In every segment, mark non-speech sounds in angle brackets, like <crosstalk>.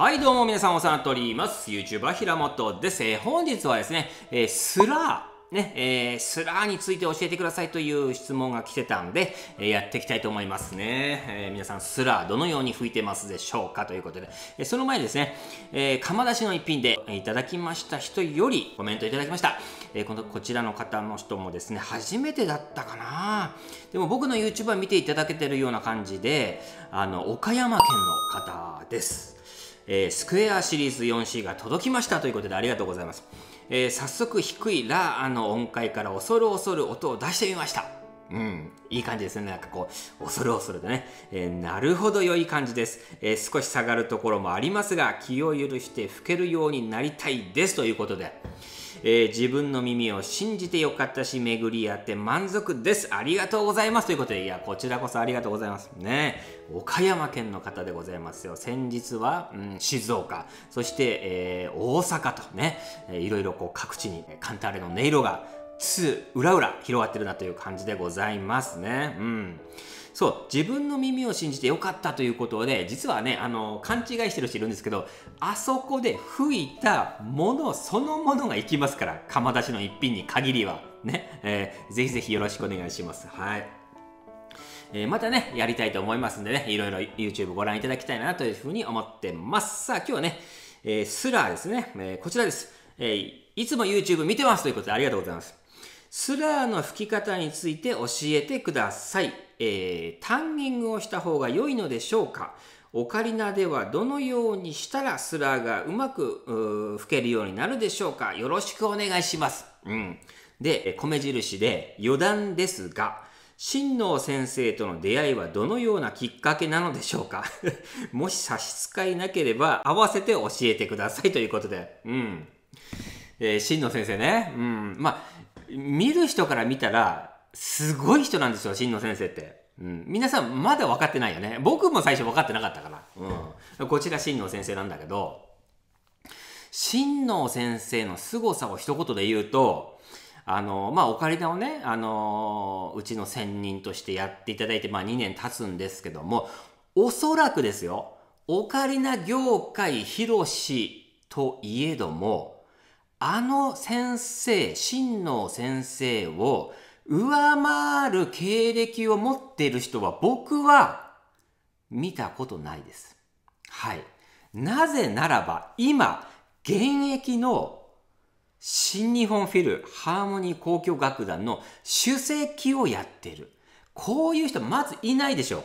はいどうも皆さんお世話になっております。YouTuber 平本です。えー、本日はですね、えー、スラー。ね、えー、スラーについて教えてくださいという質問が来てたんで、えー、やっていきたいと思いますね、えー、皆さんスラーどのように吹いてますでしょうかということで、えその前ですね、え釜出しの一品でいただきました人よりコメントいただきました、えこのこちらの方の人もですね初めてだったかなでも僕の YouTube r 見ていただけてるような感じであの岡山県の方ですえー、スクエアシリーズ 4C が届きましたということでありがとうございます。えー、早速低いラーの音階から恐る恐る音を出してみました。うん、いい感じですね。なんかこう、恐る恐るでね、えー、なるほど良い感じです、えー、少し下がるところもありますが、気を許して吹けるようになりたいですということで。えー、自分の耳を信じてよかったし、巡り合って満足です。ありがとうございます。ということで、いや、こちらこそありがとうございます。ね、岡山県の方でございますよ。先日は、うん、静岡、そして、えー、大阪とね、えいろいろこう各地にカンターレの音色が、つ、うらうら広がってるなという感じでございますね。うん。そう、自分の耳を信じてよかったということで、実はね、あの、勘違いしてる人いるんですけど、あそこで吹いたものそのものがいきますから、釜出しの一品に限りは。ね、えー、ぜひぜひよろしくお願いします。はい。えー、またね、やりたいと思いますんでね、いろいろ YouTube ご覧いただきたいなというふうに思ってます。さあ、今日はね、えー、スラーですね、えー、こちらです。えいつも YouTube 見てますということでありがとうございます。スラーの吹き方について教えてください。えー、タンニングをした方が良いのでしょうかオカリナではどのようにしたらスラーがうまく吹けるようになるでしょうかよろしくお願いします。うん。で、米印で余談ですが、真の先生との出会いはどのようなきっかけなのでしょうか <laughs> もし差し支えなければ合わせて教えてくださいということで。うん。えー、真の先生ね。うん。まあ、見る人から見たら、すごい人なんですよ、真野先生って。うん、皆さんまだ分かってないよね。僕も最初分かってなかったから。うん、こちら真野先生なんだけど、真野先生の凄さを一言で言うと、あの、まあ、オカリナをね、あの、うちの専任としてやっていただいて、まあ、2年経つんですけども、おそらくですよ、オカリナ業界広しといえども、あの先生、真の先生を上回る経歴を持っている人は僕は見たことないです。はい。なぜならば今、現役の新日本フィルハーモニー交響楽団の主席をやってる。こういう人まずいないでしょ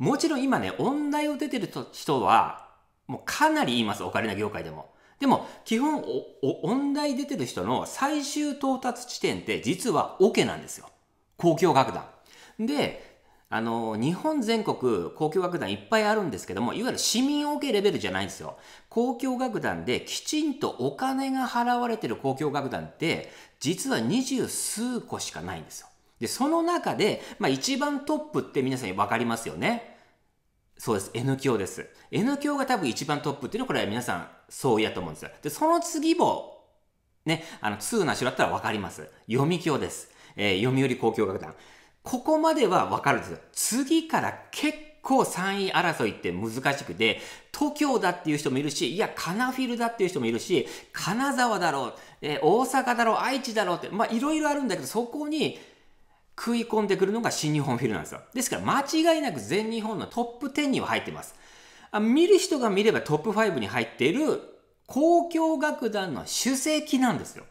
う。もちろん今ね、音大を出てる人は、もうかなり言います、オカリナ業界でも。でも、基本音大出てる人の最終到達地点って実はオ、OK、ケなんですよ。交響楽団。で、あの、日本全国交響楽団いっぱいあるんですけども、いわゆる市民 OK レベルじゃないんですよ。交響楽団できちんとお金が払われてる交響楽団って、実は二十数個しかないんですよ。で、その中で、まあ一番トップって皆さん分かりますよね。そうです。N 教です。N 教が多分一番トップっていうのはこれは皆さんそうやと思うんですよ。で、その次も、ね、あの、2な足だったらわかります。読み教です。えー、読売交響楽団。ここまではわかるんですよ。次から結構3位争いって難しくて、東京だっていう人もいるし、いや、カナフィルだっていう人もいるし、金沢だろう、えー、大阪だろう、愛知だろうって、まあ、いろいろあるんだけど、そこに、食い込んでくるのが新日本フィルなんですよ。ですから間違いなく全日本のトップ10には入ってます。あ見る人が見ればトップ5に入っている交響楽団の主席なんですよ。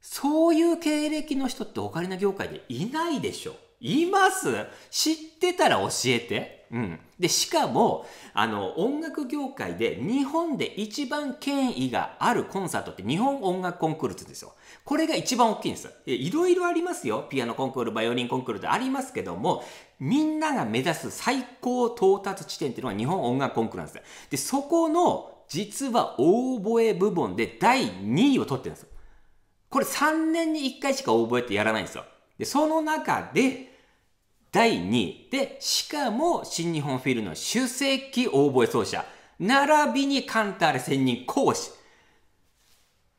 そういう経歴の人ってオカリナ業界でいないでしょいます知ってたら教えて。うん、でしかもあの音楽業界で日本で一番権威があるコンサートって日本音楽コンクールって言うんですよ。これが一番大きいんです。いろいろありますよ。ピアノコンクール、バイオリンコンクールってありますけども、みんなが目指す最高到達地点っていうのが日本音楽コンクールなんです。で、そこの実はオーボエ部門で第2位を取ってるんですよ。これ3年に1回しかオーボエってやらないんですよ。で、その中で、第2位。で、しかも新日本フィルの主席応募ボ奏者。並びにカンターレ専任講師。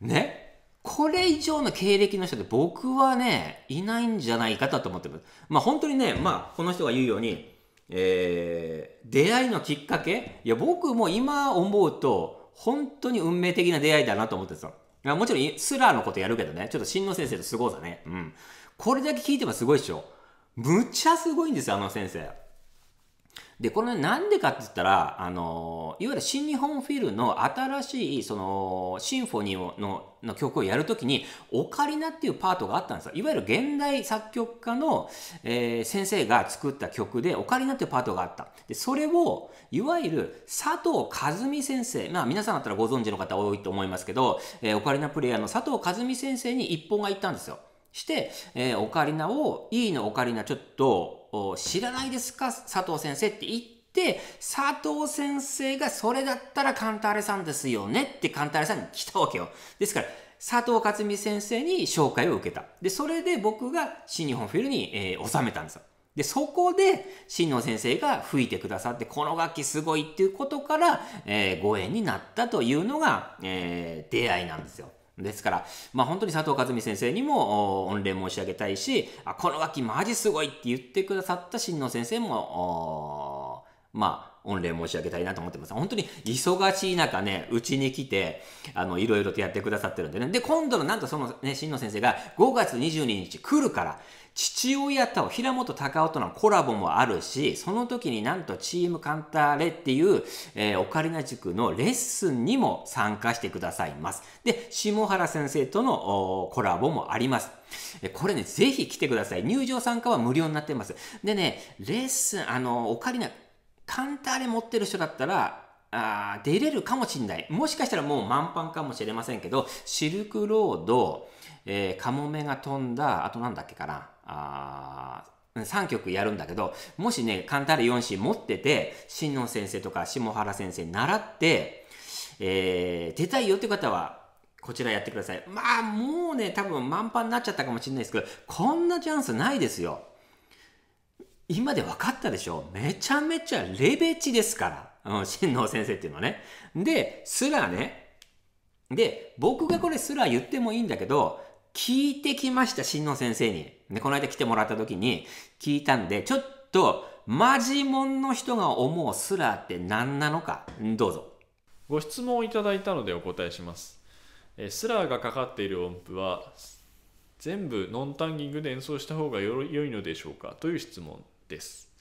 ねこれ以上の経歴の人って僕はね、いないんじゃないかと思ってます。まあ本当にね、まあこの人が言うように、えー、出会いのきっかけいや僕も今思うと、本当に運命的な出会いだなと思ってたの。もちろんスラーのことやるけどね、ちょっと新野先生とすごさね。うん。これだけ聞いてもすごいでしょ。むっちゃすごいんですよ、あの先生。で、これなんでかって言ったら、あの、いわゆる新日本フィルの新しい、その、シンフォニーのの曲をやるときに、オカリナっていうパートがあったんですよ。いわゆる現代作曲家の、えー、先生が作った曲で、オカリナっていうパートがあった。で、それを、いわゆる佐藤和美先生、まあ皆さんだったらご存知の方多いと思いますけど、えー、オカリナプレイヤーの佐藤和美先生に一本が行ったんですよ。して、えー、オカリナを、E のオカリナちょっと知らないですか佐藤先生って言って、佐藤先生がそれだったらカンターレさんですよねってカンターレさんに来たわけよ。ですから、佐藤克美先生に紹介を受けた。で、それで僕が新日本フィルに、えー、収めたんですよ。で、そこで、新野先生が吹いてくださって、この楽器すごいっていうことから、えー、ご縁になったというのが、えー、出会いなんですよ。ですから、まあ、本当に佐藤和美先生にも御礼申し上げたいし、あこの脇マジすごいって言ってくださった新野先生も、まあ、御礼申し上げたいなと思ってます。本当に忙しい中ね、うちに来て、あの、いろいろとやってくださってるんでね。で、今度のなんとそのね、新野先生が5月22日来るから、父親と平本隆夫とのコラボもあるし、その時になんとチームカンターレっていう、えー、オカリナ塾のレッスンにも参加してくださいます。で、下原先生とのコラボもあります。これね、ぜひ来てください。入場参加は無料になってます。でね、レッスン、あの、オカリナ、カンターで持ってる人だったら、あ出れるかもしんない。もしかしたらもう満帆かもしれませんけど、シルクロード、えー、カモメが飛んだ、あとなんだっけかな。あ3曲やるんだけど、もしね、カンターレ4詞持ってて、新野先生とか下原先生習って、えー、出たいよって方は、こちらやってください。まあ、もうね、多分満帆になっちゃったかもしれないですけど、こんなチャンスないですよ。今で分かったでしょめちゃめちゃレベチですから。うん、新能先生っていうのはね。で、すらね、で、僕がこれすら言ってもいいんだけど、聞いてきました、新能先生に。で、この間来てもらった時に聞いたんで、ちょっと、マジモンの人が思うすらって何なのか、どうぞ。ご質問をいただいたのでお答えします。えスラーがかかっている音符は、全部ノンタンギングで演奏した方がよいのでしょうかという質問です。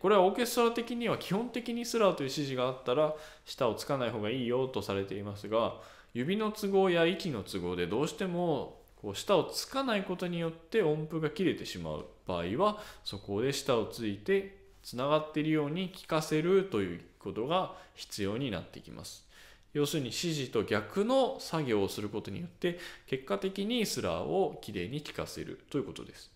これはオーケストラ的には基本的にスラーという指示があったら舌をつかない方がいいよとされていますが指の都合や息の都合でどうしてもこう舌をつかないことによって音符が切れてしまう場合はそこで舌をついてつながっているように聞かせるということが必要になってきます。要するに指示と逆の作業をすることによって結果的にスラーをきれいに聞かせるということです。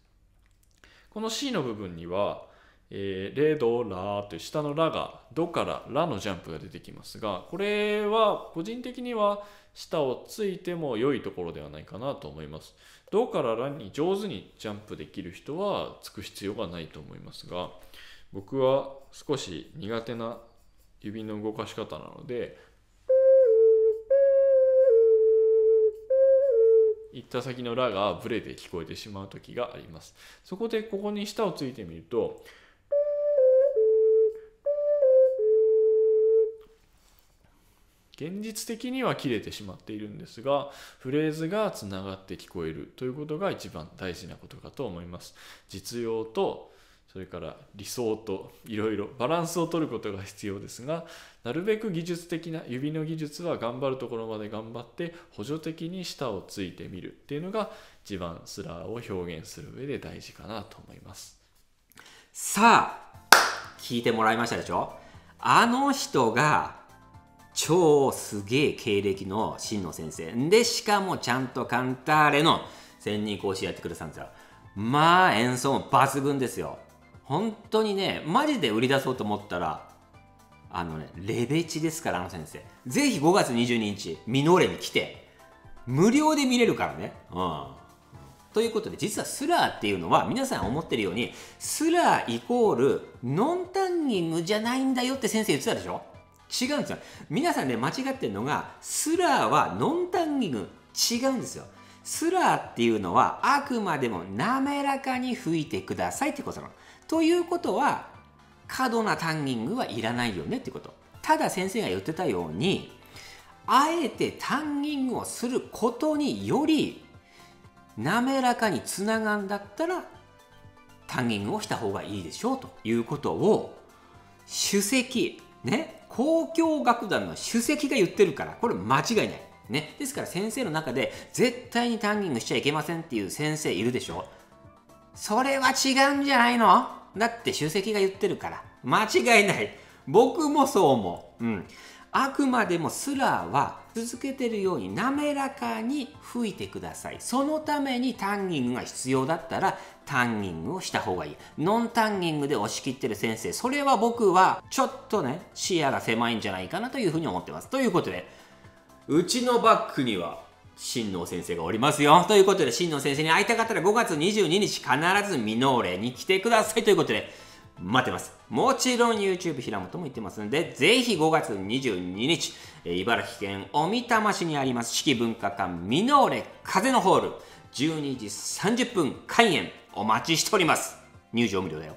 この C の部分には、えー、レド、ラーという下のラがドからラのジャンプが出てきますが、これは個人的には下をついても良いところではないかなと思います。ドからラに上手にジャンプできる人はつく必要がないと思いますが、僕は少し苦手な指の動かし方なので、行った先のラがブレて聞こえてしまう時があります。そこでここに舌をついてみると、現実的には切れてしまっているんですが、フレーズがつながって聞こえるということが一番大事なことかと思います。実用とそれから理想といろいろバランスを取ることが必要ですがなるべく技術的な指の技術は頑張るところまで頑張って補助的に舌をついてみるっていうのが地盤スラーを表現する上で大事かなと思いますさあ聞いてもらいましたでしょあの人が超すげえ経歴の真の先生でしかもちゃんとカンターレの専任講師やってくれたんですよまあ演奏も抜群ですよ本当にね、マジで売り出そうと思ったら、あのね、レベチですから、あの先生。ぜひ5月22日、ミノーレに来て、無料で見れるからね。うん。ということで、実はスラーっていうのは、皆さん思ってるように、スラーイコール、ノンタンギングじゃないんだよって先生言ってたでしょ違うんですよ。皆さんね、間違ってるのが、スラーはノンタンギング違うんですよ。ラーっていうのはあくまでも滑らかに吹いてくださいってことなの。ということは過度なタンギングはいらないよねってこと。ただ先生が言ってたようにあえてタンギングをすることにより滑らかにつながんだったらタンギングをした方がいいでしょうということを首席ね交響楽団の首席が言ってるからこれ間違いない。ね。ですから先生の中で絶対にタンニングしちゃいけませんっていう先生いるでしょそれは違うんじゃないのだって主席が言ってるから。間違いない。僕もそう思う。うん。あくまでもスラーは続けてるように滑らかに吹いてください。そのためにタンニングが必要だったらタンニングをした方がいい。ノンタンニングで押し切ってる先生、それは僕はちょっとね、視野が狭いんじゃないかなというふうに思ってます。ということで、うちのバッグには新納先生がおりますよ。ということで、新納先生に会いたかったら5月22日必ずミノーレに来てくださいということで、待ってます。もちろん YouTube 平本も行ってますんで、ぜひ5月22日、茨城県小美玉市にあります四季文化館ミノーレ風のホール、12時30分開演お待ちしております。入場無料だよ。